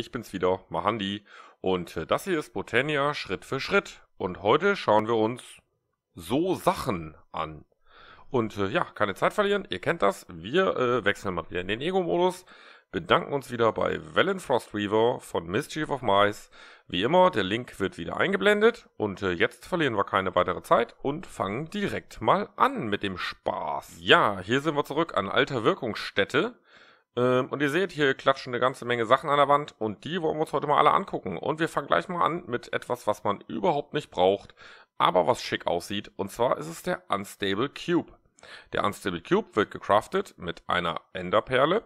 Ich bin's wieder, Mahandi, und äh, das hier ist Botania Schritt für Schritt. Und heute schauen wir uns so Sachen an. Und äh, ja, keine Zeit verlieren, ihr kennt das. Wir äh, wechseln mal wieder in den Ego-Modus, bedanken uns wieder bei Valen Frostweaver von Mischief of Mice. Wie immer, der Link wird wieder eingeblendet und äh, jetzt verlieren wir keine weitere Zeit und fangen direkt mal an mit dem Spaß. Ja, hier sind wir zurück an alter Wirkungsstätte. Ähm, und ihr seht, hier klatschen eine ganze Menge Sachen an der Wand und die wollen wir uns heute mal alle angucken. Und wir fangen gleich mal an mit etwas, was man überhaupt nicht braucht, aber was schick aussieht. Und zwar ist es der Unstable Cube. Der Unstable Cube wird gecraftet mit einer Enderperle,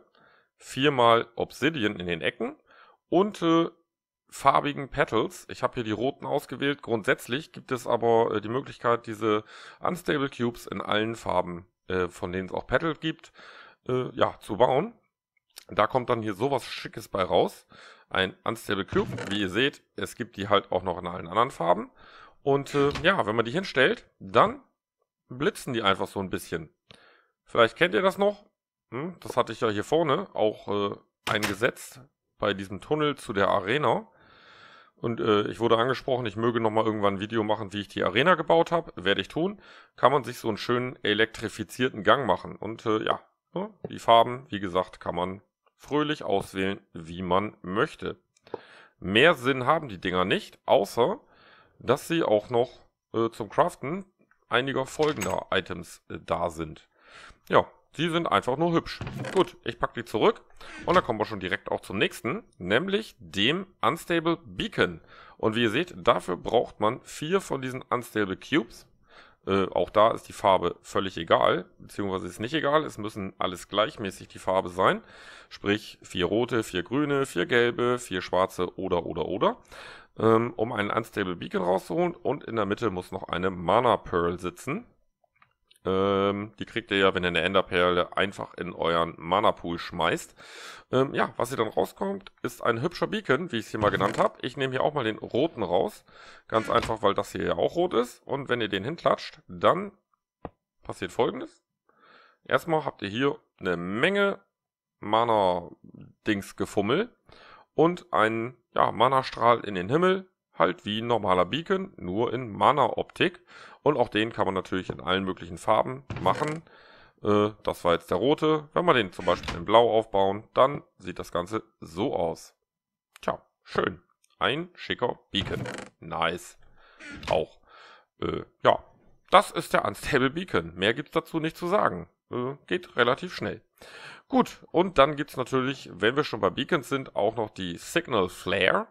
viermal Obsidian in den Ecken und äh, farbigen Petals. Ich habe hier die roten ausgewählt. Grundsätzlich gibt es aber äh, die Möglichkeit, diese Unstable Cubes in allen Farben, äh, von denen es auch Petals gibt, äh, ja, zu bauen da kommt dann hier sowas Schickes bei raus. Ein Unstable Cube. Wie ihr seht, es gibt die halt auch noch in allen anderen Farben. Und äh, ja, wenn man die hinstellt, dann blitzen die einfach so ein bisschen. Vielleicht kennt ihr das noch. Hm, das hatte ich ja hier vorne auch äh, eingesetzt bei diesem Tunnel zu der Arena. Und äh, ich wurde angesprochen, ich möge nochmal irgendwann ein Video machen, wie ich die Arena gebaut habe. Werde ich tun. Kann man sich so einen schönen elektrifizierten Gang machen. Und äh, ja, ne, die Farben, wie gesagt, kann man fröhlich auswählen, wie man möchte. Mehr Sinn haben die Dinger nicht, außer dass sie auch noch äh, zum Craften einiger folgender Items äh, da sind. Ja, sie sind einfach nur hübsch. Gut, ich packe die zurück und dann kommen wir schon direkt auch zum nächsten, nämlich dem Unstable Beacon. Und wie ihr seht, dafür braucht man vier von diesen Unstable Cubes äh, auch da ist die Farbe völlig egal, beziehungsweise ist nicht egal, es müssen alles gleichmäßig die Farbe sein. Sprich, vier rote, vier grüne, vier gelbe, vier schwarze oder oder oder. Ähm, um einen Unstable Beacon rauszuholen und in der Mitte muss noch eine Mana Pearl sitzen. Ähm, die kriegt ihr ja, wenn ihr eine Enderperle einfach in euren Mana-Pool schmeißt. Ähm, ja, was hier dann rauskommt, ist ein hübscher Beacon, wie ich es hier mal genannt habe. Ich nehme hier auch mal den roten raus. Ganz einfach, weil das hier ja auch rot ist. Und wenn ihr den hinklatscht, dann passiert folgendes. Erstmal habt ihr hier eine Menge Mana-Dings gefummelt und einen ja, Mana-Strahl in den Himmel, halt wie ein normaler Beacon, nur in Mana-Optik. Und auch den kann man natürlich in allen möglichen Farben machen. Äh, das war jetzt der rote. Wenn wir den zum Beispiel in blau aufbauen, dann sieht das Ganze so aus. Tja, schön. Ein schicker Beacon. Nice. Auch. Äh, ja, das ist der Unstable Beacon. Mehr gibt's dazu nicht zu sagen. Äh, geht relativ schnell. Gut, und dann gibt's natürlich, wenn wir schon bei Beacons sind, auch noch die Signal Flare.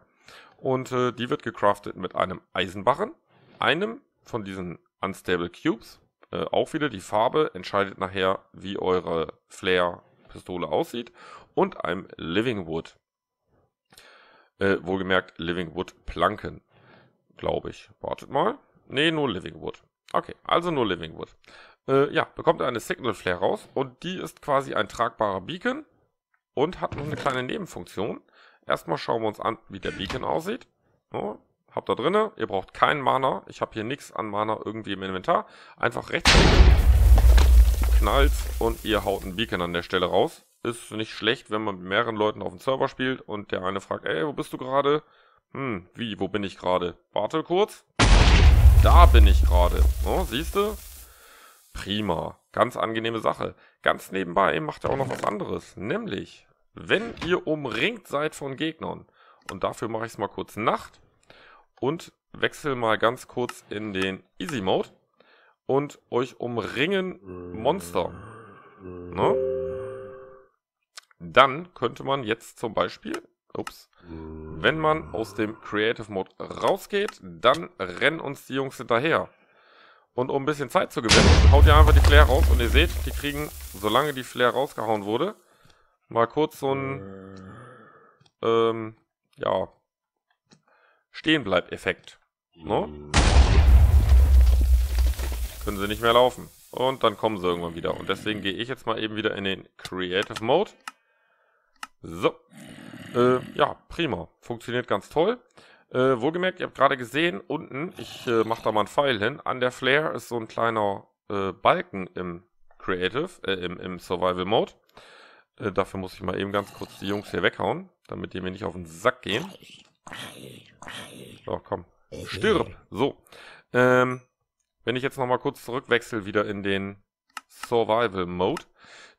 Und äh, die wird gecraftet mit einem Eisenbarren, einem von diesen Unstable Cubes. Äh, auch wieder die Farbe entscheidet nachher, wie eure Flare-Pistole aussieht. Und einem Living Wood. Äh, wohlgemerkt Living Wood Planken, glaube ich. Wartet mal. Nee, nur Living Wood. Okay, also nur Living Wood. Äh, ja, bekommt ihr eine Signal Flare raus und die ist quasi ein tragbarer Beacon und hat noch eine kleine Nebenfunktion. Erstmal schauen wir uns an, wie der Beacon aussieht. So, habt da drinne. Ihr braucht keinen Mana. Ich habe hier nichts an Mana irgendwie im Inventar. Einfach rechts knallt und ihr haut einen Beacon an der Stelle raus. Ist nicht schlecht, wenn man mit mehreren Leuten auf dem Server spielt und der eine fragt, ey, wo bist du gerade? Hm, wie, wo bin ich gerade? Warte kurz. Da bin ich gerade. So, siehst du? Prima. Ganz angenehme Sache. Ganz nebenbei macht er auch noch was anderes. Nämlich wenn ihr umringt seid von Gegnern. Und dafür mache ich es mal kurz Nacht und wechsle mal ganz kurz in den Easy Mode und euch umringen Monster. Ne? Dann könnte man jetzt zum Beispiel, ups, wenn man aus dem Creative Mode rausgeht, dann rennen uns die Jungs hinterher. Und um ein bisschen Zeit zu gewinnen, haut ihr einfach die Flare raus und ihr seht, die kriegen, solange die Flare rausgehauen wurde, Mal kurz so ein ähm, ja Stehenbleib-Effekt. Ne? Können sie nicht mehr laufen. Und dann kommen sie irgendwann wieder. Und deswegen gehe ich jetzt mal eben wieder in den Creative Mode. So. Äh, ja, prima. Funktioniert ganz toll. Äh, wohlgemerkt, ihr habt gerade gesehen, unten, ich äh, mache da mal einen Pfeil hin, an der Flare ist so ein kleiner äh, Balken im Creative, äh, im, im Survival Mode. Äh, dafür muss ich mal eben ganz kurz die Jungs hier weghauen, damit die mir nicht auf den Sack gehen. So, komm. Stirb! So. Ähm, wenn ich jetzt nochmal kurz zurückwechsel wieder in den Survival Mode,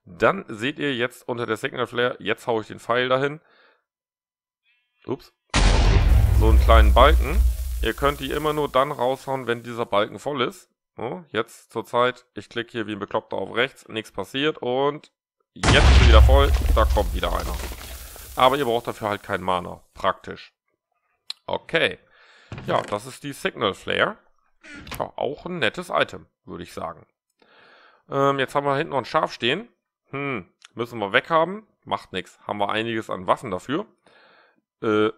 dann seht ihr jetzt unter der Signal Flare, jetzt haue ich den Pfeil dahin. Ups. So einen kleinen Balken. Ihr könnt die immer nur dann raushauen, wenn dieser Balken voll ist. So, jetzt zurzeit, ich klicke hier wie ein Bekloppter auf rechts, nichts passiert und Jetzt ist sie wieder voll. Da kommt wieder einer. Aber ihr braucht dafür halt keinen Mana. Praktisch. Okay. Ja, das ist die Signal Flare. Ja, auch ein nettes Item, würde ich sagen. Ähm, jetzt haben wir hinten noch ein Schaf stehen. Hm, müssen wir weghaben. Macht nichts. Haben wir einiges an Waffen dafür. Äh,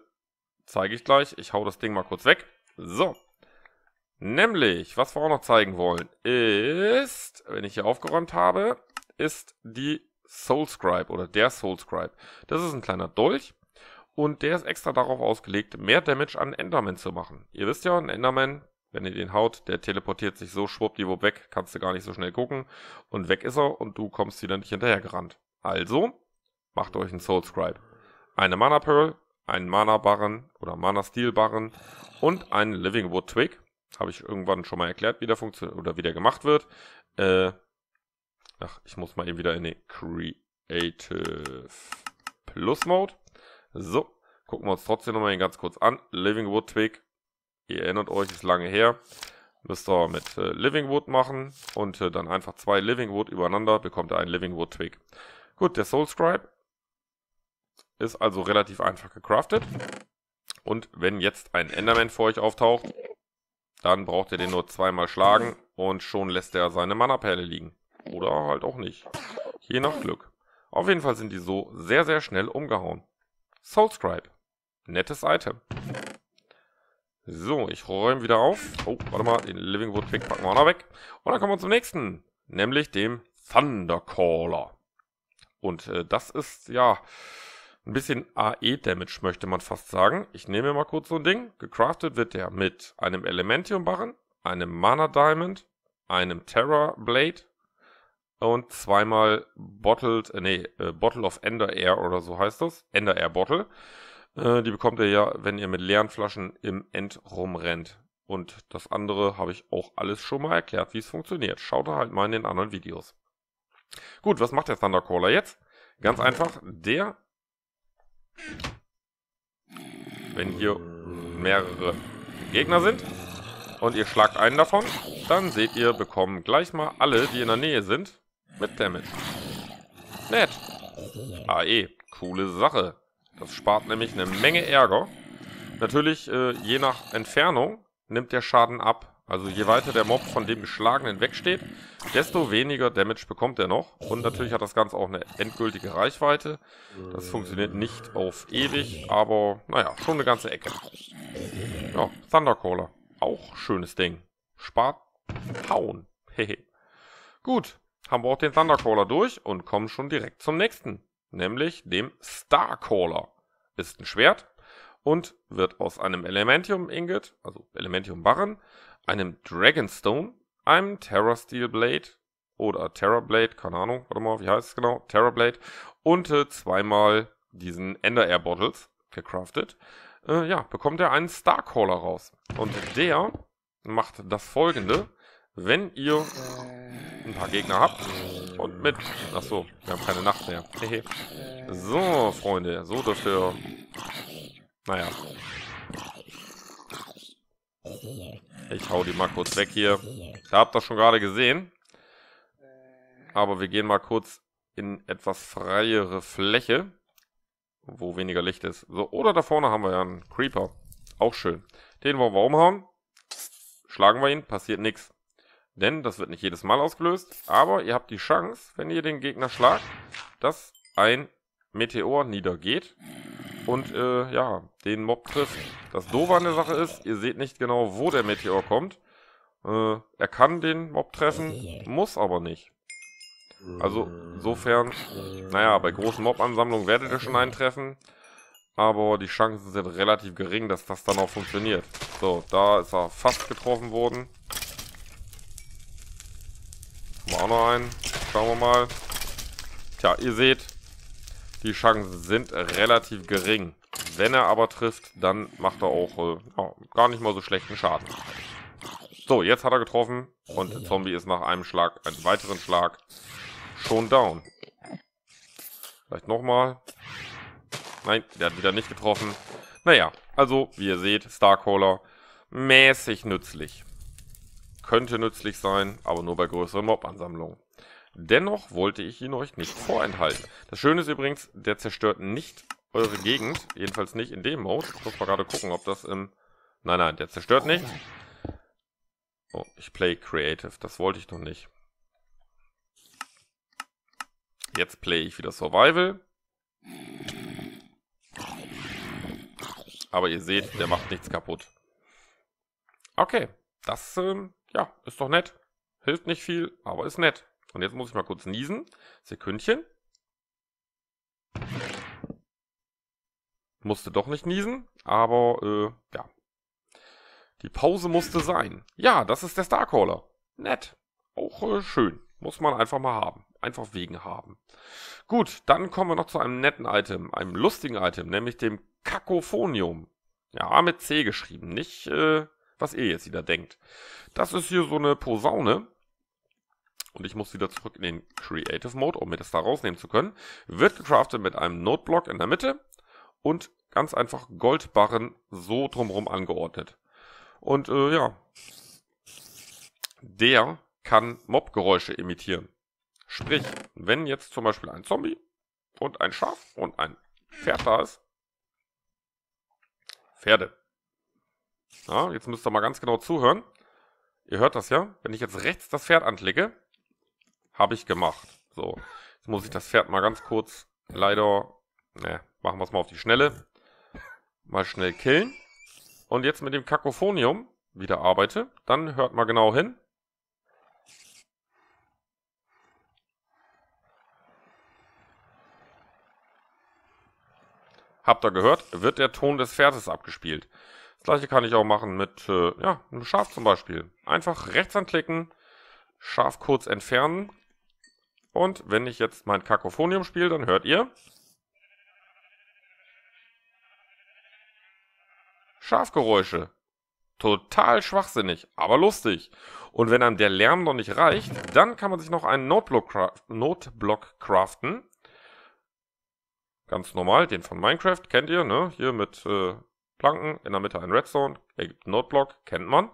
zeige ich gleich. Ich hau das Ding mal kurz weg. So. Nämlich, was wir auch noch zeigen wollen, ist, wenn ich hier aufgeräumt habe, ist die Soulscribe oder der Soulscribe. Das ist ein kleiner Dolch und der ist extra darauf ausgelegt, mehr Damage an Enderman zu machen. Ihr wisst ja, ein Enderman, wenn ihr den haut, der teleportiert sich so schwuppdiwupp weg, kannst du gar nicht so schnell gucken und weg ist er und du kommst wieder nicht hinterher gerannt. Also, macht euch einen Soulscribe. Eine Mana Pearl, einen Mana Barren oder Mana Steel Barren und einen Living Wood Twig. Habe ich irgendwann schon mal erklärt, wie der funktioniert oder wie der gemacht wird. Äh, Ach, ich muss mal eben wieder in den Creative Plus Mode. So, gucken wir uns trotzdem nochmal hier ganz kurz an. Living Wood Twig. Ihr erinnert euch, ist lange her. Müsst ihr mit äh, Living Wood machen und äh, dann einfach zwei Living Wood übereinander bekommt ihr einen Living Wood Twig. Gut, der Soul Scribe ist also relativ einfach gecraftet. Und wenn jetzt ein Enderman vor euch auftaucht, dann braucht ihr den nur zweimal schlagen und schon lässt er seine Mana-Perle liegen. Oder halt auch nicht. Je nach Glück. Auf jeden Fall sind die so sehr, sehr schnell umgehauen. Soulscribe. Nettes Item. So, ich räume wieder auf. Oh, warte mal, den Living Wood Pick packen wir auch noch weg. Und dann kommen wir zum nächsten, nämlich dem Thundercaller. Und äh, das ist, ja, ein bisschen AE-Damage, möchte man fast sagen. Ich nehme mal kurz so ein Ding. Gecraftet wird der mit einem Elementium-Barren, einem Mana-Diamond, einem terror blade und zweimal Bottled, äh, nee, äh, Bottle of Ender Air oder so heißt das. Ender Air Bottle. Äh, die bekommt ihr ja, wenn ihr mit leeren Flaschen im End rumrennt. Und das andere habe ich auch alles schon mal erklärt, wie es funktioniert. Schaut halt mal in den anderen Videos. Gut, was macht der Thundercaller jetzt? Ganz einfach, der... Wenn hier mehrere Gegner sind und ihr schlagt einen davon, dann seht ihr, bekommen gleich mal alle, die in der Nähe sind, mit Damage. Nett. AE. Coole Sache. Das spart nämlich eine Menge Ärger. Natürlich, äh, je nach Entfernung nimmt der Schaden ab. Also je weiter der Mob von dem Geschlagenen wegsteht, desto weniger Damage bekommt er noch. Und natürlich hat das Ganze auch eine endgültige Reichweite. Das funktioniert nicht auf ewig, aber naja, schon eine ganze Ecke. Ja, Thundercaller. Auch schönes Ding. Spart Hauen. Hehe. Gut, haben wir auch den Thundercaller durch und kommen schon direkt zum nächsten, nämlich dem Starcaller. Ist ein Schwert und wird aus einem Elementium Ingot, also Elementium Barren, einem Dragonstone, einem Terra Steel Blade oder Terra Blade, keine Ahnung, warte mal, wie heißt es genau? Terra Blade und äh, zweimal diesen Ender Air Bottles gecraftet. Äh, ja, bekommt er einen Starcaller raus. Und der macht das folgende wenn ihr äh. ein paar Gegner habt und mit... Ach so, wir haben keine Nacht mehr. so, Freunde, so dafür... Naja. Ich hau die mal kurz weg hier. Ich habt das schon gerade gesehen. Aber wir gehen mal kurz in etwas freiere Fläche, wo weniger Licht ist. So, oder da vorne haben wir ja einen Creeper. Auch schön. Den wollen wir umhauen. Schlagen wir ihn, passiert nichts. Denn das wird nicht jedes Mal ausgelöst, aber ihr habt die Chance, wenn ihr den Gegner schlagt, dass ein Meteor niedergeht und äh, ja, den Mob trifft. Das Doofe an der Sache ist, ihr seht nicht genau, wo der Meteor kommt. Äh, er kann den Mob treffen, muss aber nicht. Also insofern, naja, bei großen Mob-Ansammlungen werdet ihr schon einen treffen, aber die Chancen sind relativ gering, dass das dann auch funktioniert. So, da ist er fast getroffen worden. Machen wir auch noch einen. Schauen wir mal. Tja, ihr seht, die Chancen sind relativ gering. Wenn er aber trifft, dann macht er auch äh, gar nicht mal so schlechten Schaden. So, jetzt hat er getroffen und der Zombie ist nach einem Schlag, einem weiteren Schlag, schon down. Vielleicht nochmal. Nein, der hat wieder nicht getroffen. Naja, also, wie ihr seht, Starcaller, mäßig nützlich könnte nützlich sein, aber nur bei größeren Mob-Ansammlungen. Dennoch wollte ich ihn euch nicht vorenthalten. Das Schöne ist übrigens, der zerstört nicht eure Gegend, jedenfalls nicht in dem Mode. Ich muss mal gerade gucken, ob das im... Nein, nein, der zerstört nicht. Oh, ich play creative, das wollte ich noch nicht. Jetzt play ich wieder Survival. Aber ihr seht, der macht nichts kaputt. Okay, das ähm, ja, ist doch nett. Hilft nicht viel, aber ist nett. Und jetzt muss ich mal kurz niesen. Sekündchen. Musste doch nicht niesen, aber äh, ja. Die Pause musste sein. Ja, das ist der Starcaller. Nett. Auch äh, schön. Muss man einfach mal haben. Einfach wegen haben. Gut, dann kommen wir noch zu einem netten Item, einem lustigen Item, nämlich dem Kakophonium. Ja, mit C geschrieben, nicht äh, was ihr jetzt wieder denkt. Das ist hier so eine Posaune. Und ich muss wieder zurück in den Creative Mode, um mir das da rausnehmen zu können. Wird gecraftet mit einem Noteblock in der Mitte und ganz einfach Goldbarren so drumherum angeordnet. Und äh, ja, der kann Mobgeräusche imitieren. Sprich, wenn jetzt zum Beispiel ein Zombie und ein Schaf und ein Pferd da ist, Pferde, ja, jetzt müsst ihr mal ganz genau zuhören. Ihr hört das ja. Wenn ich jetzt rechts das Pferd anklicke, habe ich gemacht. So, jetzt muss ich das Pferd mal ganz kurz, leider, ne, machen wir es mal auf die Schnelle, mal schnell killen. Und jetzt mit dem Kakophonium wieder arbeite. Dann hört mal genau hin. Habt ihr gehört? Wird der Ton des Pferdes abgespielt. Gleiche kann ich auch machen mit äh, ja, einem Schaf zum Beispiel. Einfach rechts anklicken, Schaf kurz entfernen. Und wenn ich jetzt mein Kakophonium spiele, dann hört ihr. Schafgeräusche. Total schwachsinnig, aber lustig. Und wenn einem der Lärm noch nicht reicht, dann kann man sich noch einen Noteblock, craft, Noteblock craften. Ganz normal, den von Minecraft kennt ihr, ne? Hier mit äh, Planken, in der Mitte ein Redstone, ergibt einen Noteblock, kennt man.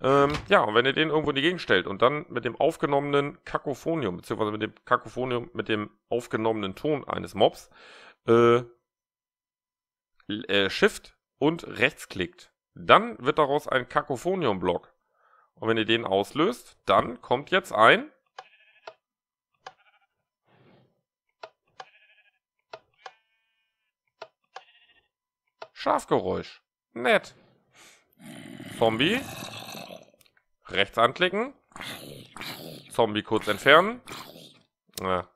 Ähm, ja, und wenn ihr den irgendwo in die Gegend stellt und dann mit dem aufgenommenen Kakophonium, beziehungsweise mit dem Kakophonium, mit dem aufgenommenen Ton eines Mobs, äh, äh, Shift und rechts klickt, dann wird daraus ein Kakophonium-Block. Und wenn ihr den auslöst, dann kommt jetzt ein Schafgeräusch. Nett. Zombie. Rechts anklicken. Zombie kurz entfernen. Ja.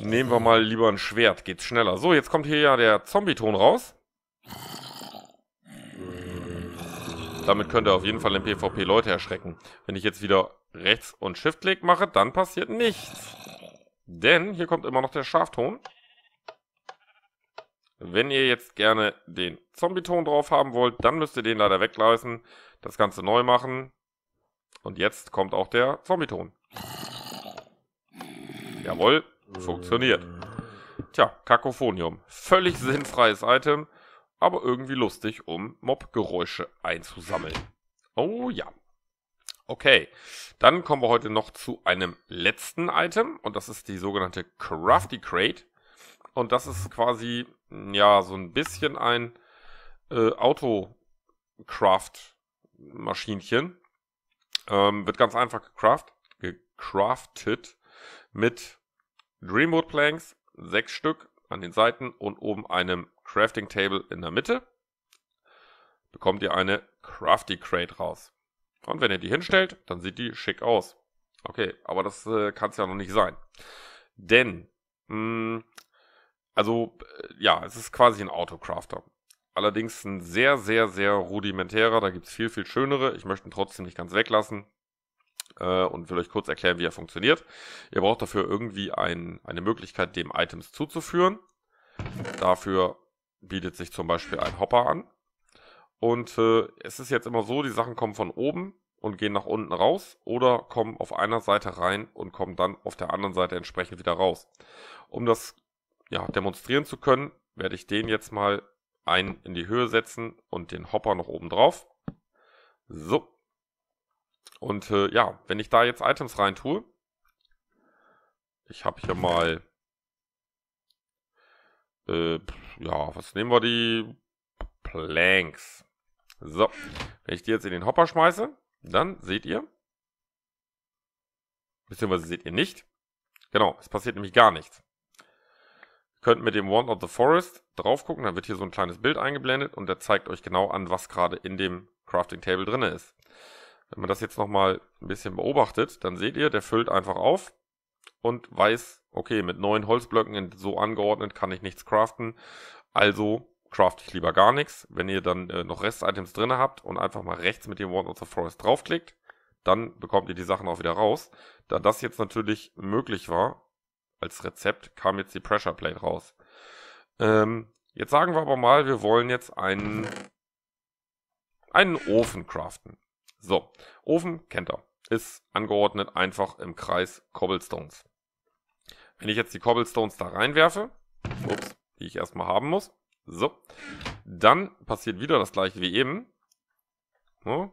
Nehmen wir mal lieber ein Schwert. Geht's schneller. So, jetzt kommt hier ja der Zombie-Ton raus. Damit könnt ihr auf jeden Fall im PvP Leute erschrecken. Wenn ich jetzt wieder rechts und Shift-Klick mache, dann passiert nichts. Denn hier kommt immer noch der Schafton. Wenn ihr jetzt gerne den Zombie-Ton drauf haben wollt, dann müsst ihr den leider weglassen, das Ganze neu machen. Und jetzt kommt auch der Zombie-Ton. Jawohl, funktioniert. Tja, Kakophonium. Völlig sinnfreies Item, aber irgendwie lustig, um Mob-Geräusche einzusammeln. Oh ja. Okay, dann kommen wir heute noch zu einem letzten Item und das ist die sogenannte Crafty Crate. Und das ist quasi ja, so ein bisschen ein äh, auto craft maschinchen Ähm, wird ganz einfach gecraftet mit Dreamwood Planks, sechs Stück an den Seiten und oben einem Crafting Table in der Mitte. Bekommt ihr eine Crafty Crate raus. Und wenn ihr die hinstellt, dann sieht die schick aus. Okay, aber das äh, kann es ja noch nicht sein. Denn mh, mm, also äh, ja, es ist quasi ein Autocrafter. Allerdings ein sehr, sehr, sehr rudimentärer. Da gibt es viel, viel schönere. Ich möchte ihn trotzdem nicht ganz weglassen äh, und will euch kurz erklären, wie er funktioniert. Ihr braucht dafür irgendwie ein, eine Möglichkeit, dem Items zuzuführen. Dafür bietet sich zum Beispiel ein Hopper an. Und äh, es ist jetzt immer so, die Sachen kommen von oben und gehen nach unten raus oder kommen auf einer Seite rein und kommen dann auf der anderen Seite entsprechend wieder raus. Um das ja, demonstrieren zu können, werde ich den jetzt mal einen in die Höhe setzen und den Hopper noch oben drauf. So. Und äh, ja, wenn ich da jetzt Items rein tue, ich habe hier mal, äh, ja, was nehmen wir die? Planks. So, wenn ich die jetzt in den Hopper schmeiße, dann seht ihr, beziehungsweise seht ihr nicht, genau, es passiert nämlich gar nichts könnt mit dem Wand of the Forest drauf gucken, dann wird hier so ein kleines Bild eingeblendet und der zeigt euch genau an, was gerade in dem Crafting Table drin ist. Wenn man das jetzt nochmal ein bisschen beobachtet, dann seht ihr, der füllt einfach auf und weiß, okay, mit neun Holzblöcken so angeordnet kann ich nichts craften, also crafte ich lieber gar nichts. Wenn ihr dann äh, noch Rest-Items drin habt und einfach mal rechts mit dem Wand of the Forest draufklickt, dann bekommt ihr die Sachen auch wieder raus. Da das jetzt natürlich möglich war, als Rezept kam jetzt die Pressure Plate raus. Ähm, jetzt sagen wir aber mal, wir wollen jetzt einen, einen Ofen craften. So, Ofen kennt er. Ist angeordnet einfach im Kreis Cobblestones. Wenn ich jetzt die Cobblestones da reinwerfe, ups, die ich erstmal haben muss, so, dann passiert wieder das gleiche wie eben. So.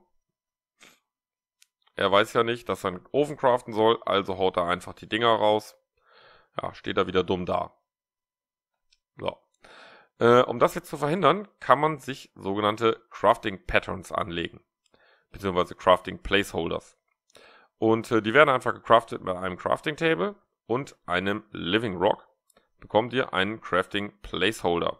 Er weiß ja nicht, dass er einen Ofen craften soll, also haut er einfach die Dinger raus ja, steht er wieder dumm da. So. Äh, um das jetzt zu verhindern, kann man sich sogenannte Crafting Patterns anlegen, beziehungsweise Crafting Placeholders. Und äh, die werden einfach gecraftet mit einem Crafting Table und einem Living Rock. Bekommt ihr einen Crafting Placeholder.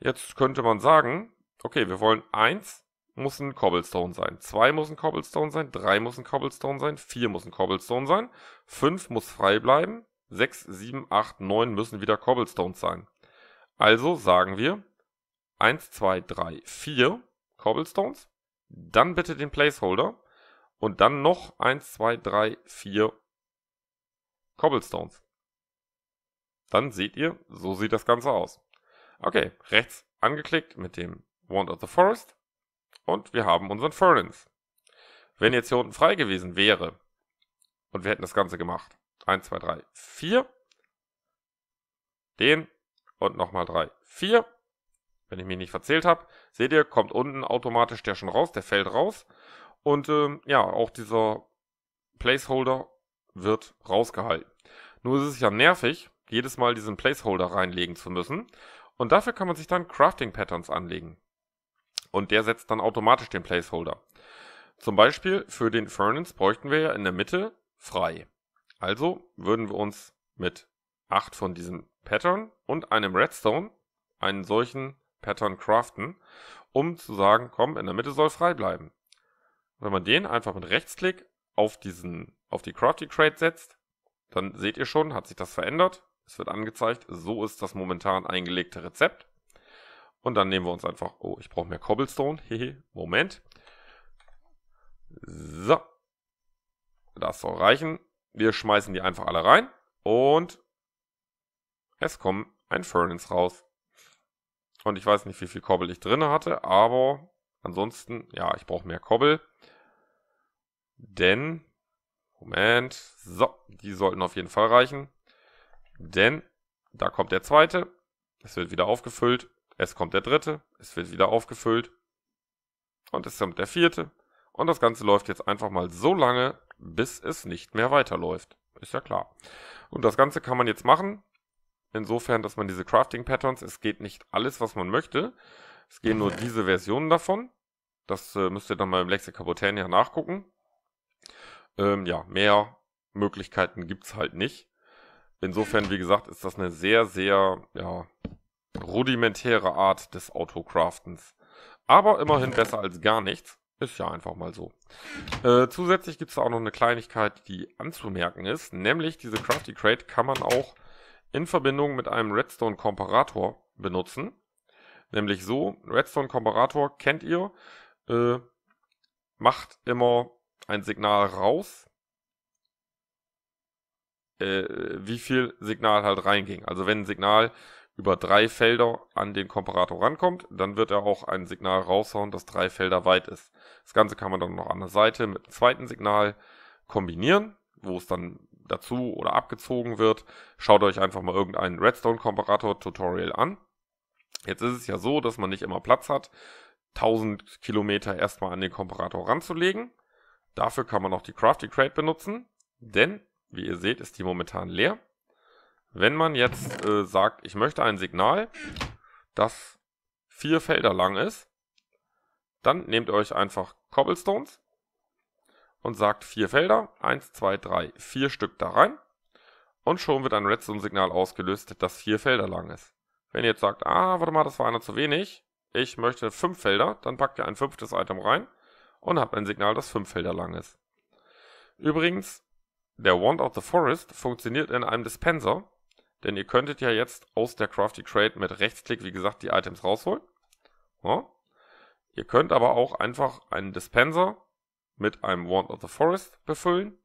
Jetzt könnte man sagen, okay, wir wollen eins muss ein Cobblestone sein, zwei muss ein Cobblestone sein, drei muss ein Cobblestone sein, vier muss ein Cobblestone sein, fünf muss frei bleiben, 6, 7, 8, 9 müssen wieder Cobblestones sein. Also sagen wir 1, 2, 3, 4 Cobblestones, dann bitte den Placeholder und dann noch 1, 2, 3, 4 Cobblestones. Dann seht ihr, so sieht das Ganze aus. Okay, rechts angeklickt mit dem Wand of the Forest und wir haben unseren Furnace. Wenn jetzt hier unten frei gewesen wäre und wir hätten das Ganze gemacht, 1, 2, 3, 4. Den und nochmal 3, 4. Wenn ich mich nicht verzählt habe, seht ihr, kommt unten automatisch der schon raus, der fällt raus. Und ähm, ja, auch dieser Placeholder wird rausgehalten. Nur ist es ja nervig, jedes Mal diesen Placeholder reinlegen zu müssen. Und dafür kann man sich dann Crafting Patterns anlegen. Und der setzt dann automatisch den Placeholder. Zum Beispiel für den Furnace bräuchten wir ja in der Mitte frei. Also würden wir uns mit 8 von diesem Pattern und einem Redstone einen solchen Pattern craften, um zu sagen, komm, in der Mitte soll frei bleiben. wenn man den einfach mit Rechtsklick auf diesen, auf die Crafty Crate setzt, dann seht ihr schon, hat sich das verändert. Es wird angezeigt, so ist das momentan eingelegte Rezept. Und dann nehmen wir uns einfach, oh, ich brauche mehr Cobblestone, hehe, Moment. So. Das soll reichen. Wir schmeißen die einfach alle rein und es kommt ein Furnace raus. Und ich weiß nicht, wie viel Kobbel ich drin hatte, aber ansonsten, ja, ich brauche mehr Kobbel. Denn, Moment, so, die sollten auf jeden Fall reichen. Denn, da kommt der zweite, es wird wieder aufgefüllt. Es kommt der dritte, es wird wieder aufgefüllt. Und es kommt der vierte. Und das Ganze läuft jetzt einfach mal so lange, bis es nicht mehr weiterläuft. Ist ja klar. Und das Ganze kann man jetzt machen, insofern, dass man diese Crafting Patterns, es geht nicht alles, was man möchte, es gehen nur diese Versionen davon. Das äh, müsst ihr dann mal im Lexika ja nachgucken. Ähm, ja, mehr Möglichkeiten gibt es halt nicht. Insofern, wie gesagt, ist das eine sehr, sehr ja, rudimentäre Art des Autocraftens. Aber immerhin besser als gar nichts. Ist ja einfach mal so. Äh, zusätzlich gibt es auch noch eine Kleinigkeit, die anzumerken ist, nämlich diese Crafty Crate kann man auch in Verbindung mit einem Redstone-Komparator benutzen. Nämlich so, Redstone-Komparator kennt ihr, äh, macht immer ein Signal raus, äh, wie viel Signal halt reinging. Also wenn ein Signal über drei Felder an den Komparator rankommt, dann wird er auch ein Signal raushauen, das drei Felder weit ist. Das Ganze kann man dann noch an der Seite mit einem zweiten Signal kombinieren, wo es dann dazu oder abgezogen wird. Schaut euch einfach mal irgendeinen Redstone-Komparator-Tutorial an. Jetzt ist es ja so, dass man nicht immer Platz hat, 1000 Kilometer erstmal an den Komparator ranzulegen. Dafür kann man auch die Crafty Crate benutzen, denn, wie ihr seht, ist die momentan leer. Wenn man jetzt äh, sagt, ich möchte ein Signal, das vier Felder lang ist, dann nehmt euch einfach Cobblestones und sagt vier Felder, eins, zwei, drei, vier Stück da rein und schon wird ein Redstone-Signal ausgelöst, das vier Felder lang ist. Wenn ihr jetzt sagt, ah, warte mal, das war einer zu wenig, ich möchte fünf Felder, dann packt ihr ein fünftes Item rein und habt ein Signal, das fünf Felder lang ist. Übrigens, der Wand of the Forest funktioniert in einem Dispenser, denn ihr könntet ja jetzt aus der Crafty Crate mit Rechtsklick, wie gesagt, die Items rausholen. Ja. Ihr könnt aber auch einfach einen Dispenser mit einem Wand of the Forest befüllen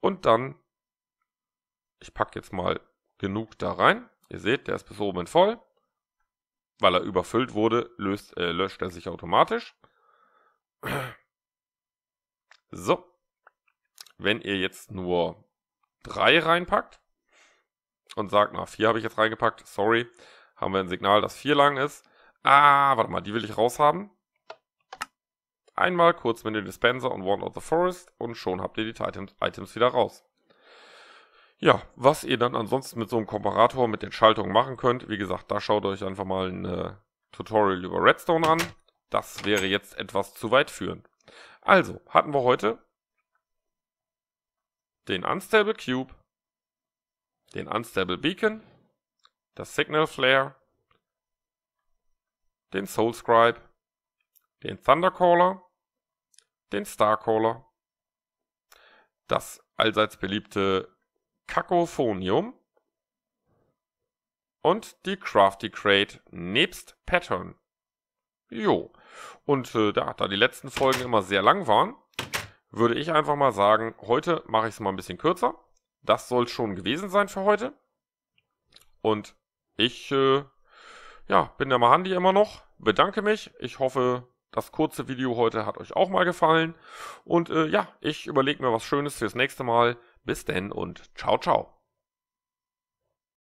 und dann, ich packe jetzt mal genug da rein. Ihr seht, der ist bis oben voll. Weil er überfüllt wurde, löst, äh, löscht er sich automatisch. So. Wenn ihr jetzt nur drei reinpackt, und sagt, na, 4 habe ich jetzt reingepackt, sorry, haben wir ein Signal, das 4 lang ist. Ah, warte mal, die will ich raushaben. Einmal kurz mit dem Dispenser und One of the Forest und schon habt ihr die Items, Items wieder raus. Ja, was ihr dann ansonsten mit so einem Komparator mit den Schaltungen machen könnt, wie gesagt, da schaut euch einfach mal ein äh, Tutorial über Redstone an. Das wäre jetzt etwas zu weit führend. Also, hatten wir heute den Unstable Cube, den Unstable Beacon, das Signal Flare, den Soul Scribe, den Thundercaller, den Starcaller, das allseits beliebte Kakophonium und die Crafty Crate nebst Pattern. Jo, und äh, da, da die letzten Folgen immer sehr lang waren, würde ich einfach mal sagen, heute mache ich es mal ein bisschen kürzer das soll schon gewesen sein für heute. Und ich äh, ja, bin der Mahandi immer noch. Bedanke mich. Ich hoffe, das kurze Video heute hat euch auch mal gefallen. Und äh, ja, ich überlege mir was Schönes fürs nächste Mal. Bis denn und ciao, ciao.